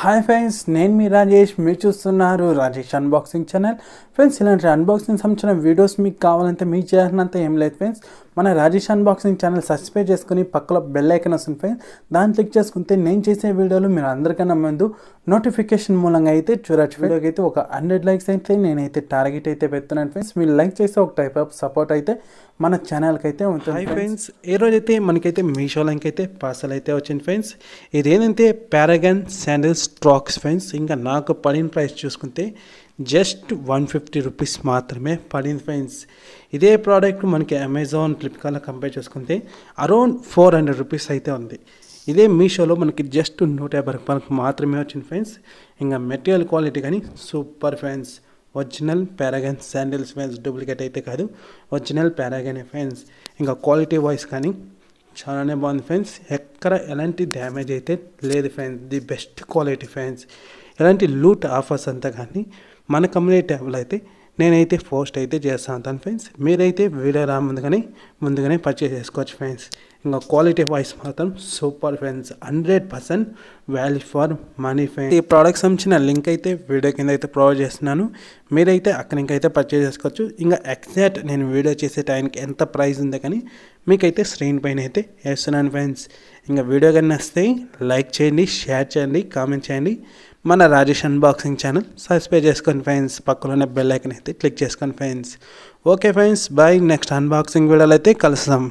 hi friends నేను మీ రాజేష్ మీరు చూస్తున్నారు రాజేష్ అన్బాక్సింగ్ ఛానల్ ఫ్రెండ్స్ ఇలాంటి అన్బాక్సింగ్ సంబంధించిన వీడియోస్ మీకు కావాలంటే మీకు చేయాలంత ఏం లేదు ఫ్రెండ్స్ మన రాజేష్ అన్బాక్సింగ్ ఛానల్ సబ్స్క్రైబ్ చేసుకుని పక్కలో బెల్ ఐకన్ వస్తుంది ఫ్రెండ్స్ దాన్ని క్లిక్ చేసుకుంటే నేను చేసే వీడియోలు మీరు అందరికన్నా ముందు నోటిఫికేషన్ మూలంగా అయితే చూడొచ్చు వీడియోకి అయితే ఒక హండ్రెడ్ లైక్స్ అయితే నేనైతే టార్గెట్ అయితే పెడుతున్నాను ఫ్రెండ్స్ మీరు లైక్ చేస్తే ఒక టైప్ ఆఫ్ సపోర్ట్ అయితే మన ఛానల్కి అయితే ఉంటుంది ఫ్రెండ్స్ ఏ రోజైతే మనకైతే మీషో అయితే పార్సల్ అయితే వచ్చింది ఫ్రెండ్స్ ఇదేంటంటే పారాగన్ శాండిల్స్ స్ట్రాక్స్ ఫ్రెండ్స్ ఇంకా నాకు పడిన ప్రైస్ చూసుకుంటే జస్ట్ వన్ ఫిఫ్టీ రూపీస్ మాత్రమే పడింది ఫ్రెండ్స్ ఇదే ప్రోడక్ట్ మనకి అమెజాన్ ఫ్లిప్కార్ట్లో కంపేర్ చేసుకుంటే అరౌండ్ ఫోర్ హండ్రెడ్ రూపీస్ అయితే ఉంది ఇదే మీషోలో మనకి జస్ట్ నూట యాభై రూపాయలకు మాత్రమే వచ్చింది ఫ్రెండ్స్ ఇంకా మెటీరియల్ క్వాలిటీ కానీ super fans original Paragon sandals fans duplicate అయితే కాదు ఒరిజినల్ పారాగన్ ఫ్యాన్స్ ఇంకా క్వాలిటీ వైజ్ కానీ చాలానే బాగుంది ఫ్రెండ్స్ ఎక్కడ ఎలాంటి డ్యామేజ్ అయితే లేదు friends the best quality friends ఎలాంటి లూట్ ఆఫర్స్ అంతా కానీ మన కమ్యూనిటీ ట్యాబ్లో అయితే నేనైతే పోస్ట్ అయితే చేస్తాను ఫ్రెండ్స్ మీరైతే వీడియో ముందుగానే ముందుగానే పర్చేస్ చేసుకోవచ్చు ఫ్రెండ్స్ ఇంకా క్వాలిటీ వైస్ మాత్రం super friends hundred percent value for money friends ఈ ప్రోడక్ట్ సంబంధించిన లింక్ అయితే వీడియో కింద అయితే ప్రొవైడ్ చేస్తున్నాను మీరైతే అక్కడ ఇంకైతే అయితే పర్చేజ్ చేసుకోవచ్చు ఇంకా ఎగ్జాక్ట్ నేను వీడియో చేసే టైంకి ఎంత ప్రైస్ ఉందో కానీ మీకైతే స్క్రీన్ పైన అయితే వేస్తున్నాను ఫ్రెండ్స్ ఇంకా వీడియో కానీ వస్తే లైక్ చేయండి షేర్ చేయండి కామెంట్ చేయండి మన రాజేష్ అన్బాక్సింగ్ ఛానల్ సబ్స్క్రైబ్ చేసుకొని ఫ్రెండ్స్ పక్కన ఉన్న బెల్ ఐకన్ అయితే క్లిక్ చేసుకొని friends okay friends bye next unboxing వీడియోలో అయితే కలుస్తాం